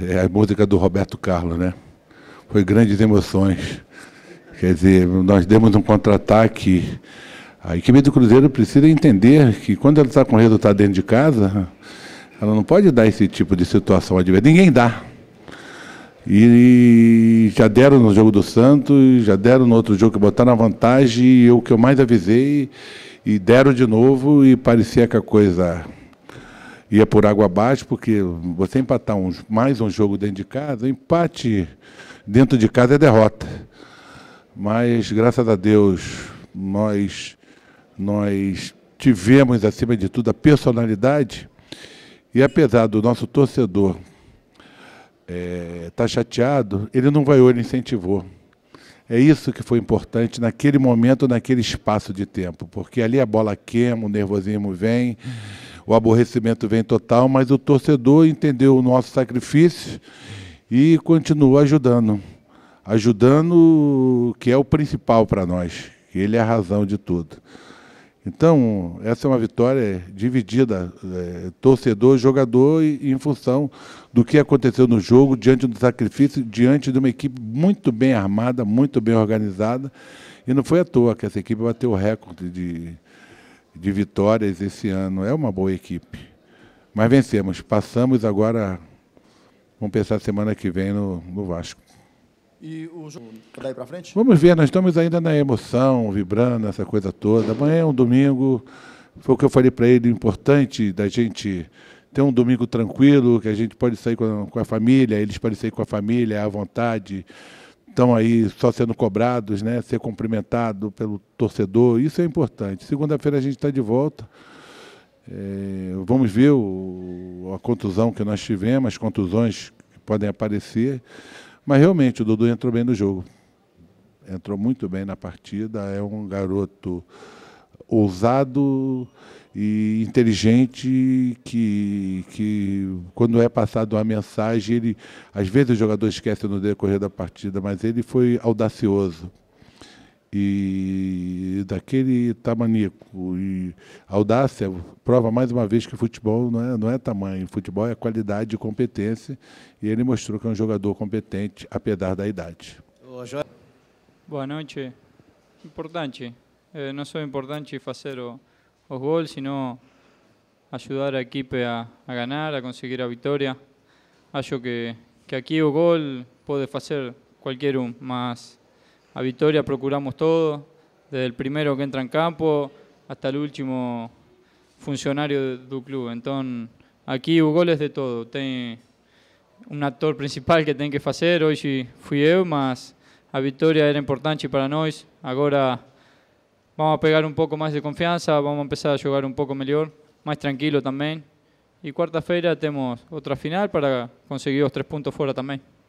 É a música do Roberto Carlos, né? Foi grandes emoções. Quer dizer, nós demos um contra-ataque. A equipe do Cruzeiro precisa entender que quando ela está com resultado dentro de casa, ela não pode dar esse tipo de situação adversa. Ninguém dá. E já deram no jogo do Santos, já deram no outro jogo que botaram a vantagem, e o que eu mais avisei, e deram de novo, e parecia que a coisa ia por água abaixo, porque você empatar um, mais um jogo dentro de casa, empate dentro de casa é derrota. Mas, graças a Deus, nós, nós tivemos, acima de tudo, a personalidade, e apesar do nosso torcedor estar é, tá chateado, ele não vai olhar incentivou. É isso que foi importante naquele momento, naquele espaço de tempo, porque ali a bola queima, o nervosismo vem o aborrecimento vem total, mas o torcedor entendeu o nosso sacrifício e continua ajudando. Ajudando que é o principal para nós, ele é a razão de tudo. Então, essa é uma vitória dividida, é, torcedor, jogador, e, em função do que aconteceu no jogo, diante do sacrifício, diante de uma equipe muito bem armada, muito bem organizada. E não foi à toa que essa equipe bateu o recorde de, de vitórias esse ano. É uma boa equipe. Mas vencemos. Passamos agora. Vamos pensar semana que vem no, no Vasco. E o jogo daí para frente? Vamos ver, nós estamos ainda na emoção, vibrando, essa coisa toda. Amanhã é um domingo. Foi o que eu falei para ele, importante da gente ter um domingo tranquilo, que a gente pode sair com a, com a família, eles podem sair com a família à vontade estão aí só sendo cobrados, né? ser cumprimentado pelo torcedor, isso é importante. Segunda-feira a gente está de volta. É, vamos ver o, a contusão que nós tivemos, as contusões que podem aparecer. Mas realmente o Dudu entrou bem no jogo. Entrou muito bem na partida. É um garoto ousado e inteligente que, que quando é passada uma mensagem, ele às vezes o jogador esquece no decorrer da partida, mas ele foi audacioso. E daquele tamaníaco. E audácia prova mais uma vez que futebol não é, não é tamanho, futebol é qualidade e competência. E ele mostrou que é um jogador competente, apesar da idade. Boa noite. Importante. Eh, não só importante fazer o gol, sino ayudar a equipo a, ganar, a conseguir la victoria. Acho que, aquí aquí gol puede hacer cualquier uno. Más a Victoria procuramos todo, desde el primero que entra en campo hasta el último funcionario del club. Entonces aquí o gol de todo. tiene un actor principal que tiene que hacer, hoy fui yo, más a victoria era importante para nosotros, Ahora vamos a pegar un poco más de confianza, vamos a empezar a jugar un poco mejor, más tranquilo también. Y cuarta-feira tenemos otra final para conseguir los tres puntos fuera también.